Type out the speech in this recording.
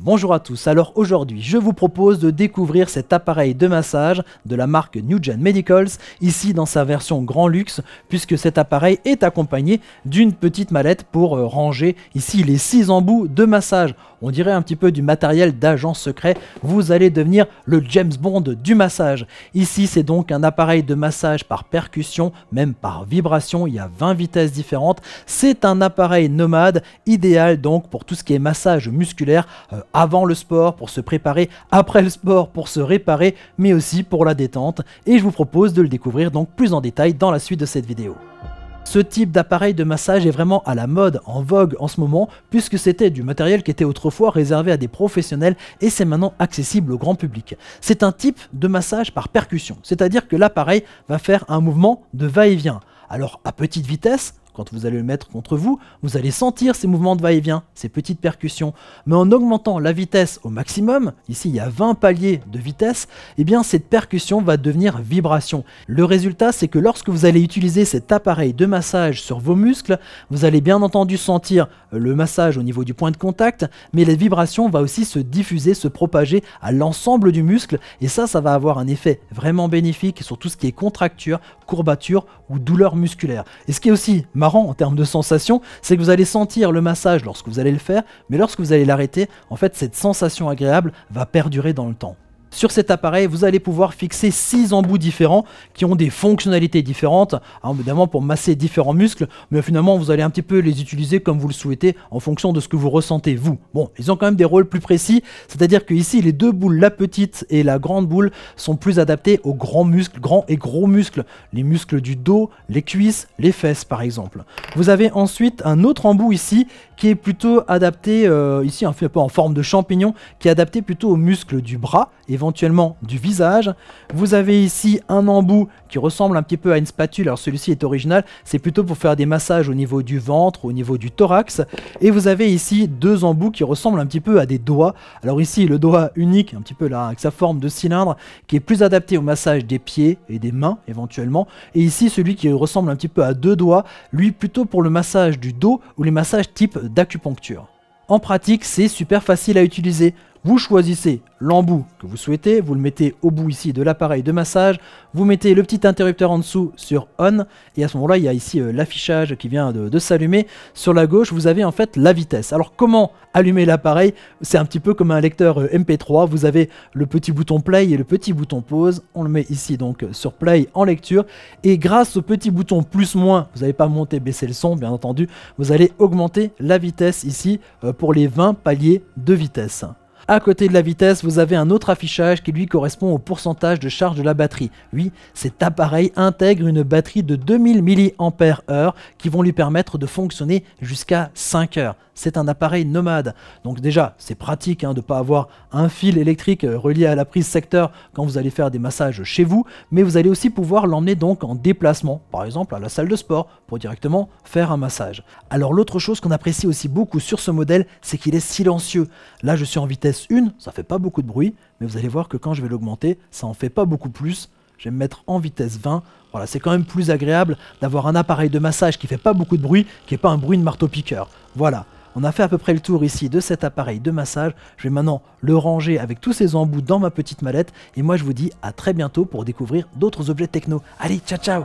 Bonjour à tous, alors aujourd'hui je vous propose de découvrir cet appareil de massage de la marque NewGen Medicals, ici dans sa version grand luxe, puisque cet appareil est accompagné d'une petite mallette pour euh, ranger ici les 6 embouts de massage. On dirait un petit peu du matériel d'agent secret, vous allez devenir le James Bond du massage. Ici c'est donc un appareil de massage par percussion, même par vibration, il y a 20 vitesses différentes. C'est un appareil nomade, idéal donc pour tout ce qui est massage musculaire, euh, avant le sport, pour se préparer après le sport, pour se réparer, mais aussi pour la détente, et je vous propose de le découvrir donc plus en détail dans la suite de cette vidéo. Ce type d'appareil de massage est vraiment à la mode, en vogue en ce moment, puisque c'était du matériel qui était autrefois réservé à des professionnels et c'est maintenant accessible au grand public. C'est un type de massage par percussion, c'est-à-dire que l'appareil va faire un mouvement de va-et-vient. Alors à petite vitesse, quand vous allez le mettre contre vous, vous allez sentir ces mouvements de va-et-vient, ces petites percussions. Mais en augmentant la vitesse au maximum, ici il y a 20 paliers de vitesse, et eh bien cette percussion va devenir vibration. Le résultat c'est que lorsque vous allez utiliser cet appareil de massage sur vos muscles, vous allez bien entendu sentir le massage au niveau du point de contact, mais la vibration va aussi se diffuser, se propager à l'ensemble du muscle, et ça, ça va avoir un effet vraiment bénéfique sur tout ce qui est contracture, courbature ou douleur musculaire. Et ce qui est aussi marrant, en termes de sensation, c'est que vous allez sentir le massage lorsque vous allez le faire, mais lorsque vous allez l'arrêter, en fait cette sensation agréable va perdurer dans le temps. Sur cet appareil, vous allez pouvoir fixer 6 embouts différents qui ont des fonctionnalités différentes, évidemment pour masser différents muscles, mais finalement vous allez un petit peu les utiliser comme vous le souhaitez en fonction de ce que vous ressentez vous. Bon, ils ont quand même des rôles plus précis, c'est-à-dire que ici les deux boules, la petite et la grande boule, sont plus adaptées aux grands muscles, grands et gros muscles, les muscles du dos, les cuisses, les fesses par exemple. Vous avez ensuite un autre embout ici qui est plutôt adapté, euh, ici un hein, peu en forme de champignon, qui est adapté plutôt aux muscles du bras et éventuellement du visage. Vous avez ici un embout qui ressemble un petit peu à une spatule, alors celui-ci est original, c'est plutôt pour faire des massages au niveau du ventre, au niveau du thorax. Et vous avez ici deux embouts qui ressemblent un petit peu à des doigts. Alors ici le doigt unique, un petit peu là, avec sa forme de cylindre, qui est plus adapté au massage des pieds et des mains éventuellement. Et ici celui qui ressemble un petit peu à deux doigts, lui plutôt pour le massage du dos ou les massages type d'acupuncture. En pratique, c'est super facile à utiliser. Vous choisissez l'embout que vous souhaitez, vous le mettez au bout ici de l'appareil de massage, vous mettez le petit interrupteur en dessous sur on, et à ce moment-là, il y a ici euh, l'affichage qui vient de, s'allumer. Sur la gauche, vous avez en fait la vitesse. Alors comment allumer l'appareil C'est un petit peu comme un lecteur euh, MP3, vous avez le petit bouton play et le petit bouton pause, on le met ici donc euh, sur play en lecture, et grâce au petit bouton plus moins, vous n'avez pas monter, baisser le son, bien entendu, vous allez augmenter la vitesse ici pour les 20 paliers de vitesse. À côté de la vitesse, vous avez un autre affichage qui lui correspond au pourcentage de charge de la batterie. Oui, cet appareil intègre une batterie de 2000 mAh qui vont lui permettre de fonctionner jusqu'à 5 heures c'est un appareil nomade. Donc déjà, c'est pratique hein, de ne pas avoir un fil électrique euh, relié à la prise secteur quand vous allez faire des massages chez vous, mais vous allez aussi pouvoir l'emmener donc en déplacement, par exemple à la salle de sport, pour directement faire un massage. Alors l'autre chose qu'on apprécie aussi beaucoup sur ce modèle, c'est qu'il est silencieux. Là, je suis en vitesse 1, ça fait pas beaucoup de bruit, mais vous allez voir que quand je vais l'augmenter, ça en fait pas beaucoup plus. Je vais me mettre en vitesse 20. Voilà, c'est quand même plus agréable d'avoir un appareil de massage qui fait pas beaucoup de bruit, qui n'est pas un bruit de marteau-piqueur. Voilà. On a fait à peu près le tour ici de cet appareil de massage. Je vais maintenant le ranger avec tous ses embouts dans ma petite mallette. Et moi, je vous dis à très bientôt pour découvrir d'autres objets techno. Allez, ciao ciao